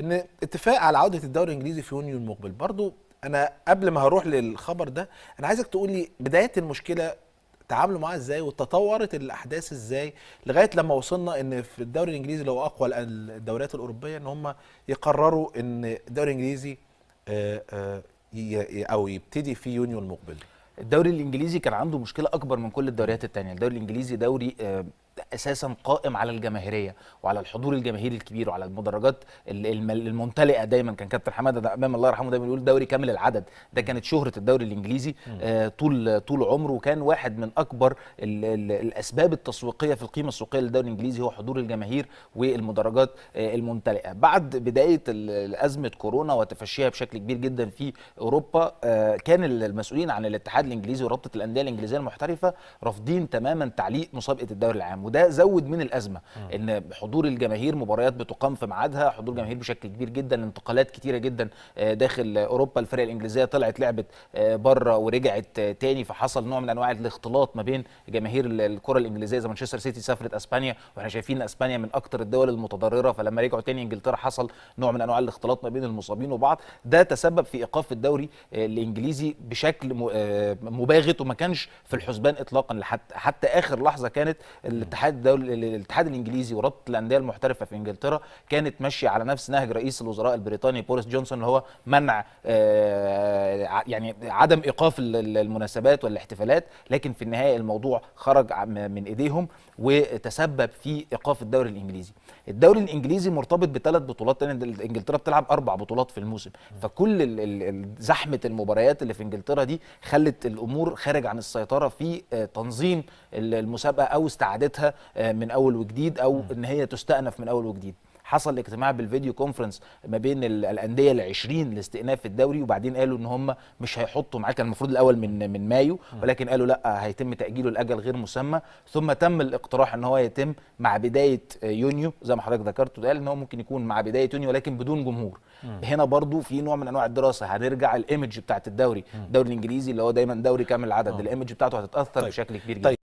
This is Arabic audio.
ان اتفاق على عوده الدوري الانجليزي في يونيو المقبل برضو انا قبل ما هروح للخبر ده انا عايزك تقول لي بدايه المشكله تعاملوا معاها ازاي وتطورت الاحداث ازاي لغايه لما وصلنا ان في الدوري الانجليزي لو اقوى الدوريات الاوروبيه ان هم يقرروا ان الدوري الانجليزي آه، آه، او يبتدي في يونيو المقبل الدوري الانجليزي كان عنده مشكله اكبر من كل الدوريات التانية الدوري الانجليزي دوري آه، اساسا قائم على الجماهيريه وعلى الحضور الجماهيري الكبير وعلى المدرجات الممتلئه دايما كان كابتن حماده امام الله يرحمه دايما يقول دوري كامل العدد ده كانت شهره الدوري الانجليزي آه، طول طول عمره وكان واحد من اكبر الاسباب التسويقيه في القيمه السوقيه للدوري الانجليزي هو حضور الجماهير والمدرجات آه، الممتلئه بعد بدايه ازمه كورونا وتفشيها بشكل كبير جدا في اوروبا آه، كان المسؤولين عن الاتحاد الانجليزي ورابطه الانديه الانجليزيه المحترفه رافضين تماما تعليق مسابقه الدوري العام وده ده زود من الازمه ان حضور الجماهير مباريات بتقام في ميعادها حضور جماهير بشكل كبير جدا انتقالات كتيره جدا آه، داخل اوروبا الفرق الانجليزيه طلعت لعبت آه، بره ورجعت آه، تاني فحصل نوع من انواع الاختلاط ما بين جماهير الكره الانجليزيه زي مانشستر سيتي سافرت اسبانيا واحنا شايفين اسبانيا من اكتر الدول المتضرره فلما رجعوا تاني انجلترا حصل نوع من انواع الاختلاط ما بين المصابين وبعض ده تسبب في ايقاف الدوري الانجليزي بشكل مباغت وما كانش في الحسبان اطلاقا حتى اخر لحظه كانت الاتحاد الاتحاد الدولي الاتحاد الانجليزي ورابطه الانديه المحترفه في انجلترا كانت ماشيه على نفس نهج رئيس الوزراء البريطاني بوريس جونسون اللي هو منع آه، يعني عدم ايقاف المناسبات والاحتفالات لكن في النهايه الموضوع خرج من ايديهم وتسبب في ايقاف الدوري الانجليزي الدوري الانجليزي مرتبط بثلاث بطولات لان انجلترا بتلعب اربع بطولات في الموسم فكل زحمه المباريات اللي في انجلترا دي خلت الامور خارج عن السيطره في آه، تنظيم المسابقه او استعادتها آه، من اول وجديد او ان هي تستأنف من اول وجديد حصل اجتماع بالفيديو كونفرنس ما بين الانديه ال 20 لاستئناف الدوري وبعدين قالوا ان هم مش هيحطوا معاه كان المفروض الاول من من مايو ولكن قالوا لا هيتم تاجيله لاجل غير مسمى ثم تم الاقتراح ان هو يتم مع بدايه آه، يونيو زي ما حضرتك ذكرت قال ان هو ممكن يكون مع بدايه يونيو ولكن بدون جمهور هنا برضو في نوع من انواع الدراسه هنرجع الايمج بتاعت الدوري الدوري الانجليزي اللي هو دايما دوري كامل العدد آه. الايمج بتاعته هتتاثر طيب. بشكل كبير طيب. جدا طيب.